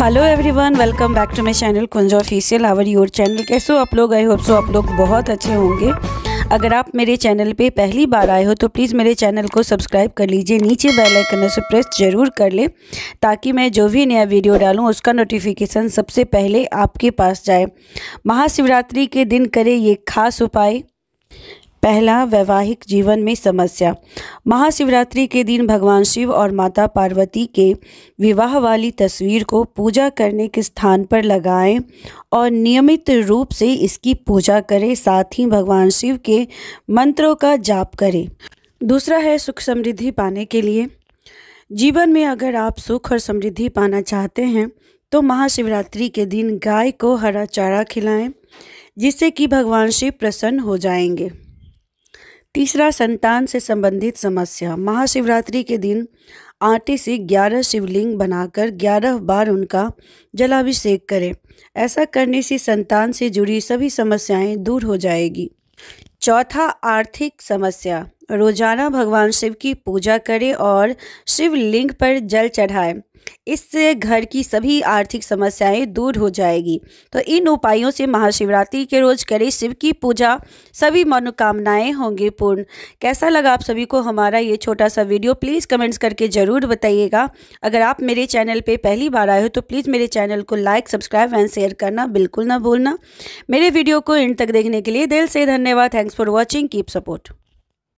hello everyone welcome back to my channel Kunja official our your channel कैसे हो आप लोग आई होप सो आप लोग बहुत अच्छे होंगे अगर आप मेरे चैनल पे पहली बार आए हो तो प्लीज़ मेरे चैनल को सब्सक्राइब कर लीजिए नीचे बेल आइकन से प्रेस ज़रूर कर लें ताकि मैं जो भी नया वीडियो डालूं उसका नोटिफिकेशन सबसे पहले आपके पास जाए महाशिवरात्रि के दिन करें ये खास उपाय पहला वैवाहिक जीवन में समस्या महाशिवरात्रि के दिन भगवान शिव और माता पार्वती के विवाह वाली तस्वीर को पूजा करने के स्थान पर लगाएं और नियमित रूप से इसकी पूजा करें साथ ही भगवान शिव के मंत्रों का जाप करें दूसरा है सुख समृद्धि पाने के लिए जीवन में अगर आप सुख और समृद्धि पाना चाहते हैं तो महाशिवरात्रि के दिन गाय को हरा चारा खिलाएं जिससे कि भगवान शिव प्रसन्न हो जाएंगे तीसरा संतान से संबंधित समस्या महाशिवरात्रि के दिन आटे से ग्यारह शिवलिंग बनाकर ग्यारह बार उनका जलाभिषेक करें ऐसा करने से संतान से जुड़ी सभी समस्याएं दूर हो जाएगी चौथा आर्थिक समस्या रोजाना भगवान शिव की पूजा करें और शिवलिंग पर जल चढ़ाएं इससे घर की सभी आर्थिक समस्याएं दूर हो जाएगी तो इन उपायों से महाशिवरात्रि के रोज करें शिव की पूजा सभी मनोकामनाएं होंगी पूर्ण कैसा लगा आप सभी को हमारा ये छोटा सा वीडियो प्लीज़ कमेंट्स करके ज़रूर बताइएगा अगर आप मेरे चैनल पर पहली बार आए हो तो प्लीज़ मेरे चैनल को लाइक सब्सक्राइब एंड शेयर करना बिल्कुल ना भूलना मेरे वीडियो को एंड तक देखने के लिए दिल से धन्यवाद thanks for watching keep support